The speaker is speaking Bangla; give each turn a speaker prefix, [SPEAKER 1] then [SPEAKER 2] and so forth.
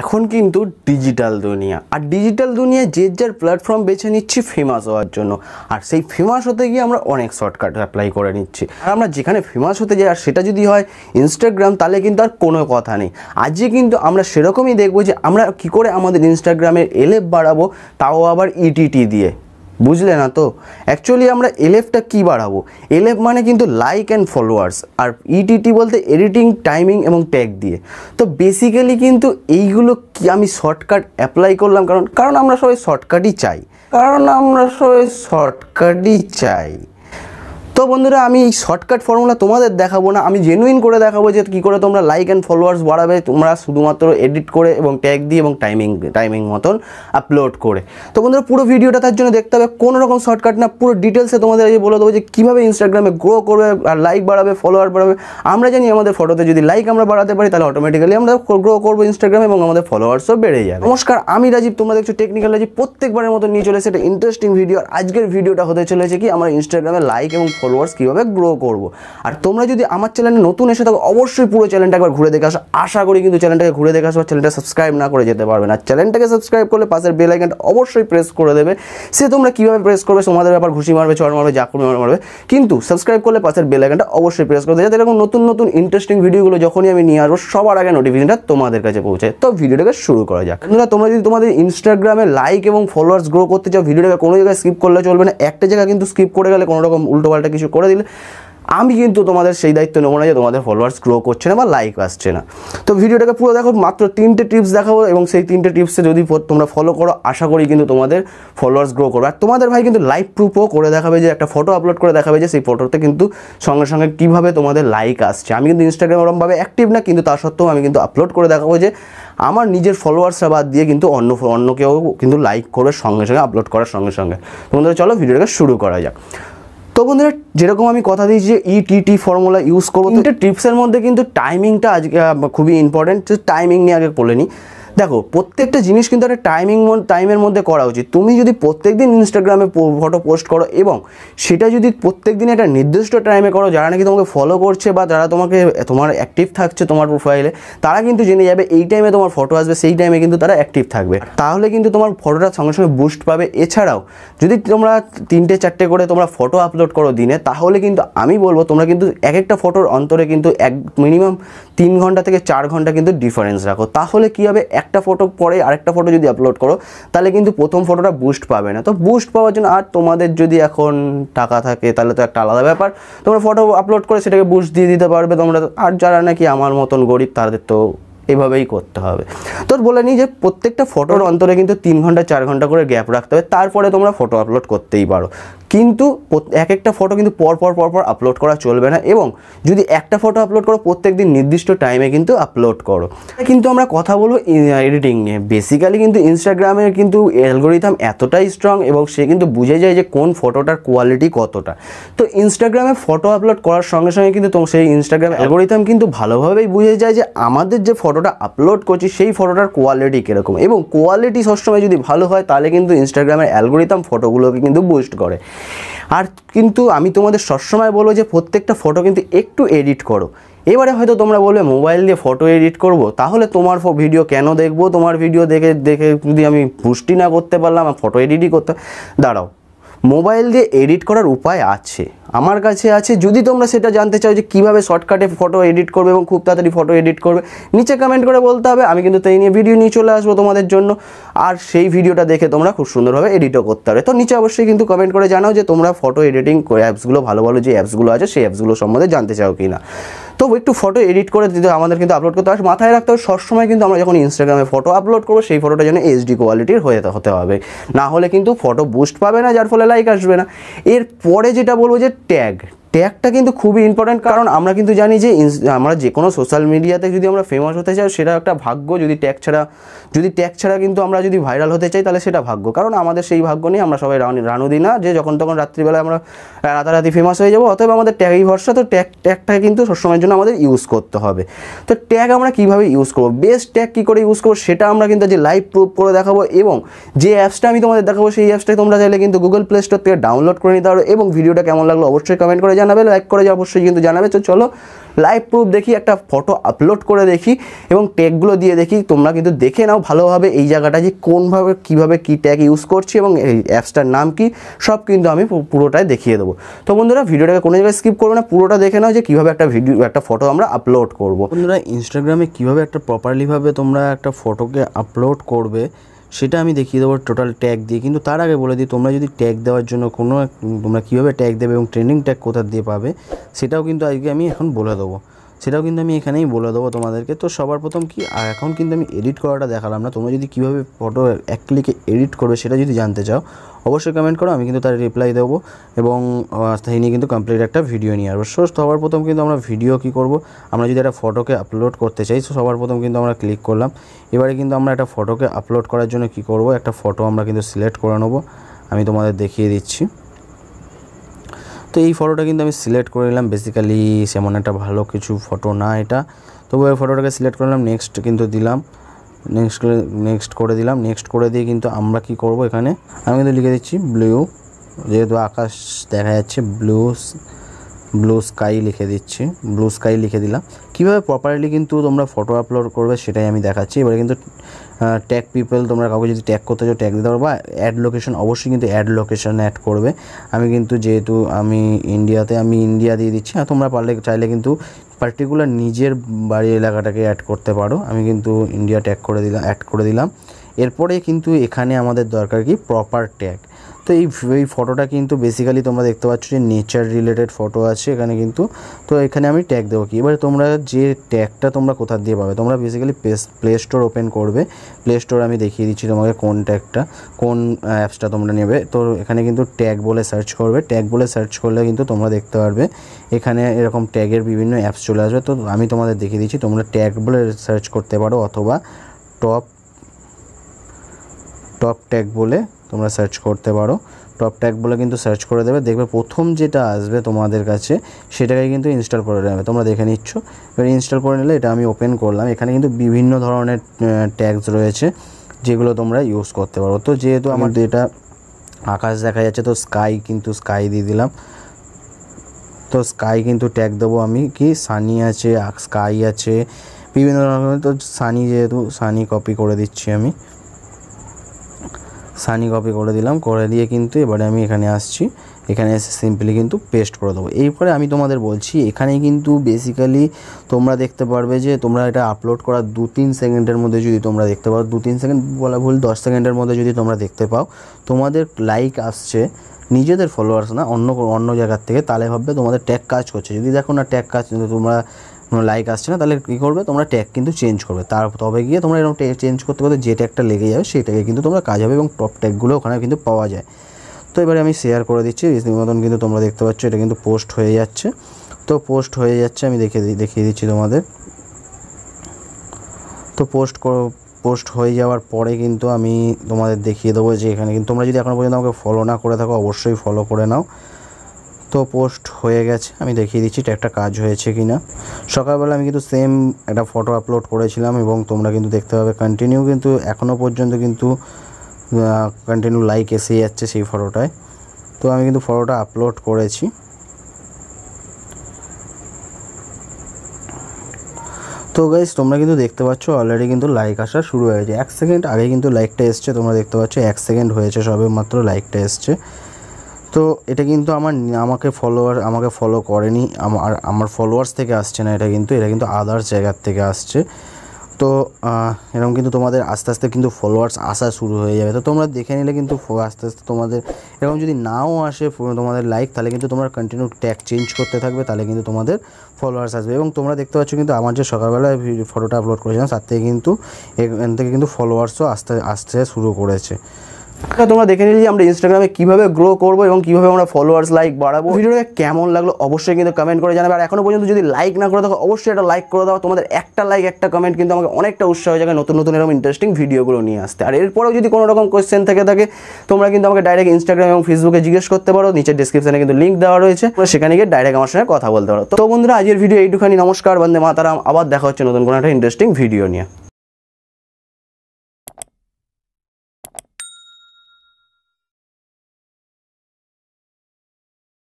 [SPEAKER 1] এখন কিন্তু ডিজিটাল দুনিয়া আর ডিজিটাল দুনিয়া যে যার প্ল্যাটফর্ম বেছে নিচ্ছি ফেমাস হওয়ার জন্য আর সেই ফেমাস হতে গিয়ে আমরা অনেক শর্টকাট অ্যাপ্লাই করে নিচ্ছি আর আমরা যেখানে ফেমাস হতে যাই আর সেটা যদি হয় ইনস্টাগ্রাম তাহলে কিন্তু আর কোনো কথা নেই আজকে কিন্তু আমরা সেরকমই দেখবো যে আমরা কি করে আমাদের ইনস্টাগ্রামের এলেপ বাড়াবো তাও আবার ইটিটি e দিয়ে বুঝলে না তো অ্যাকচুয়ালি আমরা এলএফটা কী বাড়াবো এলএফ মানে কিন্তু লাইক অ্যান্ড ফলোয়ার্স আর ইটিটি e বলতে এডিটিং টাইমিং এবং ট্যাগ দিয়ে তো বেসিক্যালি কিন্তু এইগুলো কি আমি শর্টকাট অ্যাপ্লাই করলাম কারণ কারণ আমরা সবাই শর্টকাটই চাই কারণ আমরা সবাই শর্টকাটই চাই তো বন্ধুরা আমি এই শর্টকাট ফর্মুলা তোমাদের দেখাবো না আমি জেনুইন করে দেখাবো যে কী করে তোমরা লাইক অ্যান্ড ফলোয়ার্স বাড়াবে তোমরা শুধুমাত্র এডিট করে এবং ট্যাগ দিয়ে এবং টাইমিং টাইমিং মতন আপলোড করে তো বন্ধুরা পুরো ভিডিওটা তার জন্য দেখতে হবে কোনো রকম শর্টকাট না পুরো ডিটেলসে তোমাদের এই বলে দেবো যে কীভাবে ইনস্টাগ্রামে গ্রো করবে আর লাইক বাড়াবে ফলোয়ার বাড়াবে আমরা জানি আমাদের ফটোতে যদি লাইক আমরা বাড়াতে পারি তাহলে অটোমেটিক্যালি আমরা গ্রো করবো ইনস্টাগ্রামে এবং আমাদের ফলোয়ার্সও বেড়ে যাবে নমস্কার আমি রাজীব তোমরা দেখছো টেকনিক্যাল রাজীব প্রত্যেকবারের মতো নিয়ে চলেছে একটা ইন্টারেস্টিং ভিডিও আর আজকের ভিডিওটা হতে চলেছে কি আমার ইনস্টাগ্রামে লাইক এবং ফলোয়ার্স কীভাবে গ্রো করব আর তোমরা যদি আমার চ্যানেলে নতুন এসে থাকো অবশ্যই পুরো চ্যানেলটা একবার ঘুরে দেখে আসো আশা করি কিন্তু চ্যানেলটাকে ঘুরে দেখে আসো চ্যানেলটা সাবস্ক্রাইব না করে যেতে পারবে না চ্যানেলটাকে সাবস্ক্রাইব করলে পাশের বেল আইকনটা অবশ্যই প্রেস করে দেবে সে তোমরা কীভাবে প্রেস করবে তোমাদের ব্যাপার ঘুষি মারবে চড় মারবে যা করবে মারবে কিন্তু সাবস্ক্রাইব করলে পাশের বেল আইকনটা অবশ্যই প্রেস করে দেবে যাতে এরকম নতুন নতুন ইন্টারেস্টিং ভিডিওগুলো যখনই আমি নিয়ে আসবো সবার আগে নোটিফিকেশনটা তোমাদের কাছে পৌঁছায় তো ভিডিওটাকে শুরু করা যাক বন্ধুরা তোমরা যদি তোমাদের ইনস্টাগ্রামে লাইক এবং ফলোয়ার্স গ্রো করতে চাও ভিডিওটাকে কোনো জায়গায় স্কিপ করলে চলবে না একটা জায়গা কিন্তু স্কিপ করে গেলে কোনো রকম উল্টোপাল্টা কিছু করে দিলে আমি কিন্তু তোমাদের সেই দায়িত্ব নেবো না যে তোমাদের ফলোয়ার্স গ্রো করছে না বা লাইক আসছে না তো ভিডিওটাকে পুরো দেখো মাত্র তিনটে টিপস দেখাবো এবং সেই তিনটে টিপসে যদি তোমরা ফলো করো আশা করি কিন্তু তোমাদের ফলোয়ার্স গ্রো করবে আর তোমাদের ভাই কিন্তু লাইভ প্রুফও করে দেখাবে যে একটা ফটো আপলোড করে দেখাবে যে সেই ফটোতে কিন্তু সঙ্গে সঙ্গে কীভাবে তোমাদের লাইক আসছে আমি কিন্তু ইনস্টাগ্রাম ওরমভাবে অ্যাক্টিভ না কিন্তু তা সত্ত্বেও আমি কিন্তু আপলোড করে দেখাবো যে আমার নিজের ফলোয়ার্সরা বাদ দিয়ে কিন্তু অন্য অন্য কেউ কিন্তু লাইক করে সঙ্গে সঙ্গে আপলোড করার সঙ্গে সঙ্গে তোমাদের চলো ভিডিওটাকে শুরু করা যাক তো বন্ধুরা যেরকম আমি কথা দিয়েছি যে ইটিটি ফর্মুলা ইউজ করবো তিনটে mm. টিপসের মধ্যে কিন্তু টাইমিংটা আজকে খুবই ইম্পর্টেন্ট টাইমিং নিয়ে আগে বলে নিই দেখো প্রত্যেকটা জিনিস কিন্তু একটা টাইমিং টাইমের মধ্যে করা উচিত তুমি যদি প্রত্যেক দিন ইনস্টাগ্রামে ফটো পোস্ট করো এবং সেটা যদি প্রত্যেক দিন একটা নির্দিষ্ট টাইমে করো যারা নাকি তোমাকে ফলো করছে বা যারা তোমাকে তোমার অ্যাক্টিভ থাকছে তোমার প্রোফাইলে তারা কিন্তু জেনে যাবে এই টাইমে তোমার ফটো আসবে সেই টাইমে কিন্তু তারা অ্যাক্টিভ থাকবে তাহলে কিন্তু তোমার ফটোটা সঙ্গে সঙ্গে বুস্ট পাবে এছাড়াও যদি তোমরা তিনটে চারটে করে তোমরা ফটো আপলোড করো দিনে তাহলে কিন্তু আমি বলবো তোমরা কিন্তু এক একটা ফটোর অন্তরে কিন্তু এক মিনিমাম তিন ঘন্টা থেকে চার ঘন্টা কিন্তু ডিফারেন্স রাখো তাহলে কী হবে এক একটা ফটো পরে আরেকটা ফটো যদি আপলোড করো তাহলে কিন্তু প্রথম ফটোটা বুস্ট পাবে না তো বুস্ট পাওয়ার জন্য আর তোমাদের যদি এখন টাকা থাকে তাহলে তো একটা আলাদা ব্যাপার তোমরা ফটো আপলোড করে সেটাকে বুস্ট দিয়ে দিতে পারবে তোমরা আর যারা নাকি আমার মতন গরিব তাদের তো এভাবেই করতে হবে তো বলে নিই যে প্রত্যেকটা ফটোর অন্তরে কিন্তু তিন ঘন্টা চার ঘন্টা করে গ্যাপ রাখতে হবে তারপরে তোমরা ফটো আপলোড করতেই পারো কিন্তু এক একটা ফটো কিন্তু পর পর পর পর আপলোড করা চলবে না এবং যদি একটা ফটো আপলোড করো প্রত্যেক দিন নির্দিষ্ট টাইমে কিন্তু আপলোড করো কিন্তু আমরা কথা বলবো এডিটিং নিয়ে বেসিক্যালি কিন্তু ইনস্টাগ্রামের কিন্তু অ্যালগোরিথাম এতটাই স্ট্রং এবং সে কিন্তু বুঝে যায় যে কোন ফটোটার কোয়ালিটি কতটা তো ইনস্টাগ্রামে ফটো আপলোড করার সঙ্গে সঙ্গে কিন্তু সেই ইনস্টাগ্রাম অ্যালগোরিথাম কিন্তু ভালোভাবেই বুঝে যায় যে আমাদের যে ফটোটা আপলোড করছি সেই ফটোটার কোয়ালিটি কীরকম এবং কোয়ালিটি সবসময় যদি ভালো হয় তাহলে কিন্তু ইনস্টাগ্রামের অ্যালগোরিথাম ফটোগুলোকে কিন্তু বুস্ট করে আর কিন্তু আমি তোমাদের সবসময় বলবো যে প্রত্যেকটা ফটো কিন্তু একটু এডিট করো এবারে হয়তো তোমরা বলবে মোবাইল দিয়ে ফটো এডিট করব তাহলে তোমার ভিডিও কেন দেখবো তোমার ভিডিও দেখে দেখে যদি আমি পুষ্টি না করতে পারলাম ফটো এডিটই করতে দাঁড়াও মোবাইল দিয়ে এডিট করার উপায় আছে আমার কাছে আছে যদি তোমরা সেটা জানতে চাও যে কীভাবে শর্টকাটে ফটো এডিট করবে এবং খুব তাড়াতাড়ি ফটো এডিট করবে নিচে কমেন্ট করে বলতে হবে আমি কিন্তু তাই নিয়ে ভিডিও নিয়ে চলে আসবো তোমাদের জন্য আর সেই ভিডিওটা দেখে তোমরা খুব সুন্দরভাবে এডিটও করতে পারবে তো নিচে অবশ্যই কিন্তু কমেন্ট করে জানাও যে তোমরা ফটো এডিটিং অ্যাপসগুলো ভালো ভালো যে অ্যাপসগুলো আছে সেই অ্যাপসগুলো সম্বন্ধে জানতে চাও কি না তো একটু ফটো এডিট করে দিতে আমাদের কিন্তু আপলোড করতে হয় মাথায় রাখতে হবে সবসময় কিন্তু আমরা যখন ইনস্টাগ্রামে ফটো আপলোড করবো সেই ফটোটা যেন এইচডি কোয়ালিটির হয়ে হতে হবে না হলে কিন্তু ফটো বুস্ট পাবে না যার ফলে লাইক আসবে না এরপরে যেটা বলবো যে ট্যাগ ট্যাগটা কিন্তু খুবই ইম্পর্ট্যান্ট কারণ আমরা কিন্তু জানি যে আমরা যে কোনো সোশ্যাল মিডিয়াতে যদি আমরা ফেমাস হতে চাই সেটা একটা ভাগ্য যদি ট্যাগ ছাড়া যদি ট্যাগ ছাড়া কিন্তু আমরা যদি ভাইরাল হতে চাই তাহলে সেটা ভাগ্য কারণ আমাদের সেই ভাগ্য নিয়ে আমরা সবাই দিই না যে যখন তখন রাত্রিবেলায় আমরা রাতারাতি ফেমাস হয়ে যাবো অথবা আমাদের ট্যাগই ভরসা তো ট্যাগ ট্যাগটাকে কিন্তু সবসময়ের জন্য আমাদের ইউজ করতে হবে তো ট্যাগ আমরা কীভাবে ইউজ করবো বেস্ট ট্যাগ কী করে ইউজ করবো সেটা আমরা কিন্তু যে লাইভ প্রুফ করে দেখাবো এবং যে অ্যাপসটা আমি তোমাদের দেখাবো সেই অ্যাপসটা তোমরা চাইলে কিন্তু গুগল প্লে স্টোর থেকে ডাউনলোড করে নিতে পারো এবং ভিডিওটা কেমন লাগলো অবশ্যই কমেন্ট করে জানাবে লাইক করে অবশ্যই কিন্তু জানাবে তো চলো লাইভ প্রুফ দেখি একটা ফটো আপলোড করে দেখি এবং ট্যাগগুলো দিয়ে দেখি তোমরা কিন্তু দেখে নাও ভালোভাবে এই জায়গাটা যে কোনভাবে কীভাবে কী ট্যাগ ইউজ করছি এবং এই অ্যাপসটার নাম কি সব কিন্তু আমি পুরোটাই দেখিয়ে দেবো তো বন্ধুরা ভিডিওটাকে কোনো জায়গায় স্কিপ করবে না পুরোটা দেখে নাও যে কীভাবে একটা ভিডিও একটা ফটো আমরা আপলোড করব বন্ধুরা ইনস্টাগ্রামে কীভাবে একটা প্রপারলিভাবে তোমরা একটা ফটোকে আপলোড করবে সেটা আমি দেখিয়ে দেবো টোটাল ট্যাগ দিয়ে কিন্তু তার আগে বলে দিই তোমরা যদি ট্যাগ দেওয়ার জন্য কোনো তোমরা কীভাবে ট্যাগ দেবে এবং ট্রেনিং ট্যাগ কোথা দিয়ে পাবে সেটাও কিন্তু আজকে আমি এখন বলে দেবো সেটাও কিন্তু আমি এখানেই বলে দেবো তোমাদেরকে তো সবার প্রথম কি আর এখন কিন্তু আমি এডিট করাটা দেখালাম না তোমরা যদি কীভাবে ফটো এক ক্লিকে এডিট করবে সেটা যদি জানতে চাও অবশ্যই কমেন্ট করো আমি কিন্তু তার রিপ্লাই দেবো এবং সেই নিয়ে কিন্তু কমপ্লিট একটা ভিডিও নিয়ে আসবো সো সবার প্রথম কিন্তু আমরা ভিডিও কি করব আমরা যদি একটা ফটোকে আপলোড করতে চাই সো সবার প্রথম কিন্তু আমরা ক্লিক করলাম এবারে কিন্তু আমরা একটা ফটোকে আপলোড করার জন্য কি করব একটা ফটো আমরা কিন্তু সিলেক্ট করে নেবো আমি তোমাদের দেখিয়ে দিচ্ছি তো এই ফটোটা কিন্তু আমি সিলেক্ট করে নিলাম বেসিক্যালি সেমন একটা ভালো কিছু ফটো না এটা তবু এই ফটোটাকে সিলেক্ট করলাম নেক্সট কিন্তু দিলাম নেক্সট নেক্সট করে দিলাম নেক্সট করে দিয়ে কিন্তু আমরা কি করব এখানে আমি কিন্তু লিখে দিচ্ছি ব্লু যেহেতু আকাশ দেখা যাচ্ছে ব্লু ব্লু স্কাই লিখে দিচ্ছি ব্লু স্কাই লিখে দিলাম কীভাবে প্রপারলি কিন্তু তোমরা ফটো আপলোড করবে সেটাই আমি দেখাচ্ছি এবারে কিন্তু ট্যাগ পিপল তোমরা কাউকে যদি ট্যাগ করতে চাও ট্যাগ দিতে পারো বা অ্যাড লোকেশন অবশ্যই কিন্তু অ্যাড লোকেশন অ্যাড করবে আমি কিন্তু যেহেতু আমি ইন্ডিয়াতে আমি ইন্ডিয়া দিয়ে দিচ্ছি আর তোমরা পারলে চাইলে কিন্তু পার্টিকুলার নিজের বাড়ি এলাকাটাকে অ্যাড করতে পারো আমি কিন্তু ইন্ডিয়া ট্যাগ করে দিলাম অ্যাড করে দিলাম এরপরে কিন্তু এখানে আমাদের দরকার কি প্রপার ট্যাগ তো এই এই ফটোটা কিন্তু বেসিক্যালি তোমরা দেখতে পাচ্ছ যে নেচার রিলেটেড ফটো আছে এখানে কিন্তু তো এখানে আমি ট্যাগ দেবো কি এবার তোমরা যে ট্যাগটা তোমরা কোথা দিয়ে পাবে তোমরা বেসিক্যালি প্লে স্টোর ওপেন করবে প্লে স্টোর আমি দেখিয়ে দিচ্ছি তোমাকে কোন ট্যাগটা কোন অ্যাপসটা তোমরা নেবে তো এখানে কিন্তু ট্যাগ বলে সার্চ করবে ট্যাগ বলে সার্চ করলে কিন্তু তোমরা দেখতে পারবে এখানে এরকম ট্যাগের বিভিন্ন অ্যাপস চলে আসবে তো আমি তোমাদের দেখিয়ে দিচ্ছি তোমরা ট্যাগ বলে সার্চ করতে পারো অথবা টপ টপ ট্যাগ বলে তোমরা সার্চ করতে পারো টপ ট্যাগ বলে কিন্তু সার্চ করে দেবে দেখবে প্রথম যেটা আসবে তোমাদের কাছে সেটাকে কিন্তু ইনস্টল করে নেবে তোমরা দেখে নিচ্ছ এবার ইনস্টল করে নিলে এটা আমি ওপেন করলাম এখানে কিন্তু বিভিন্ন ধরনের ট্যাগস রয়েছে যেগুলো তোমরা ইউজ করতে পারো তো যেহেতু আমার এটা আকাশ দেখা যাচ্ছে তো স্কাই কিন্তু স্কাই দিয়ে দিলাম তো স্কাই কিন্তু ট্যাগ দেবো আমি কি সানি আছে স্কাই আছে বিভিন্ন ধরনের তো সানি যেহেতু সানি কপি করে দিচ্ছি আমি সানি কপি করে দিলাম করে দিয়ে কিন্তু এবারে আমি এখানে আসছি এখানে এসে সিম্পলি কিন্তু পেস্ট করে দেবো এরপরে আমি তোমাদের বলছি এখানে কিন্তু বেসিক্যালি তোমরা দেখতে পারবে যে তোমরা এটা আপলোড করার দু তিন সেকেন্ডের মধ্যে যদি তোমরা দেখতে পাও দু তিন সেকেন্ড বলা ভুল দশ সেকেন্ডের মধ্যে যদি তোমরা দেখতে পাও তোমাদের লাইক আসছে নিজেদের ফলোয়ার্স না অন্য অন্য জায়গার থেকে তাহলে ভাববে তোমাদের ট্যাগ কাজ করছে যদি দেখো না ট্যাগ কাজ তোমরা কোনো লাইক আসছে না তাহলে কী করবে তোমরা ট্যাগ কিন্তু চেঞ্জ করবে তার তবে গিয়ে তোমরা এরকম চেঞ্জ করতে করতে যে ট্যাগটা লেগে যাবে সেই ট্যাগে কিন্তু তোমরা কাজ হবে এবং টপ ট্যাগগুলো ওখানে কিন্তু পাওয়া যায় তো এবারে আমি শেয়ার করে দিচ্ছি মতন কিন্তু তোমরা দেখতে পাচ্ছ এটা কিন্তু পোস্ট হয়ে যাচ্ছে তো পোস্ট হয়ে যাচ্ছে আমি দেখে দেখিয়ে দিচ্ছি তোমাদের তো পোস্ট পোস্ট হয়ে যাওয়ার পরে কিন্তু আমি তোমাদের দেখিয়ে দেবো যে এখানে কিন্তু তোমরা যদি এখনও পর্যন্ত আমাকে ফলো না করে থাকো অবশ্যই ফলো করে নাও তো পোস্ট হয়ে গেছে আমি দেখিয়ে দিচ্ছি এটা একটা কাজ হয়েছে কি না সকালবেলা আমি কিন্তু সেম একটা ফটো আপলোড করেছিলাম এবং তোমরা কিন্তু দেখতে পাবে কন্টিনিউ কিন্তু এখনও পর্যন্ত কিন্তু কন্টিনিউ লাইক এসে যাচ্ছে সেই ফটোটায় তো আমি কিন্তু ফটোটা আপলোড করেছি তো গাইজ তোমরা কিন্তু দেখতে পাচ্ছ অলরেডি কিন্তু লাইক আসা শুরু হয়েছে এক সেকেন্ড আগে কিন্তু লাইকটা এসছে তোমরা দেখতে পাচ্ছ এক সেকেন্ড হয়েছে সবে মাত্র লাইকটা এসছে তো এটা কিন্তু আমার আমাকে ফলোয়ার আমাকে ফলো করেনি আমার আমার ফলোয়ার্স থেকে আসছে না এটা কিন্তু এটা কিন্তু আদার্স জায়গার থেকে আসছে তো এরকম কিন্তু তোমাদের আস্তে আস্তে কিন্তু ফলোয়ার্স আসা শুরু হয়ে যাবে তো তোমরা দেখে নিলে কিন্তু আস্তে আস্তে তোমাদের এরকম যদি নাও আসে তোমাদের লাইক তাহলে কিন্তু তোমরা কন্টিনিউ ট্যাগ চেঞ্জ করতে থাকবে তাহলে কিন্তু তোমাদের ফলোয়ার্স আসবে এবং তোমরা দেখতে পাচ্ছ কিন্তু আমার যে সকালবেলা ফটোটা আপলোড করেছিলাম তার থেকে কিন্তু এখান থেকে কিন্তু ফলোয়ার্সও আসতে আসতে শুরু করেছে তোমরা দেখে নিলে যে আমরা ইনস্টাগ্রামে কিভাবে গ্রো করবো এবং কিভাবে আমরা ফলোয়ার্স লাইক বাড়াবো ভিডিওটা কেমন লাগলো অবশ্যই কিন্তু কমেন্ট করে জানাবে আর এখনো পর্যন্ত যদি লাইক না করে থাকো অবশ্যই একটা লাইক করে দাও তোমাদের একটা লাইক একটা কমেন্ট কিন্তু আমাকে অনেকটা উৎসাহ হয়ে যাবে নতুন নতুন এরকম ইন্টারেস্টিং ভিডিওগুলো নিয়ে আসতে আর এরপরেও যদি কোনো রকম কোয়েশ্চেন থেকে থাকে তোমরা কিন্তু আমাকে ডাইরেক্ট ইনস্টাগ্রাম এবং ফেসবুকে জিজ্ঞেস করতে পারো নিচের ডিসক্রিপশনে কিন্তু লিঙ্ক দেওয়া রয়েছে সেখানে গিয়ে ডাইরেক্ট আমার সঙ্গে কথা বলতে পারো তো বন্ধুরা আজকের ভিডিও এইটুখানি নমস্কার বন্ধে মাতারাম আবার দেখা হচ্ছে নতুন কোনো একটা ইন্টারেস্টিং ভিডিও নিয়ে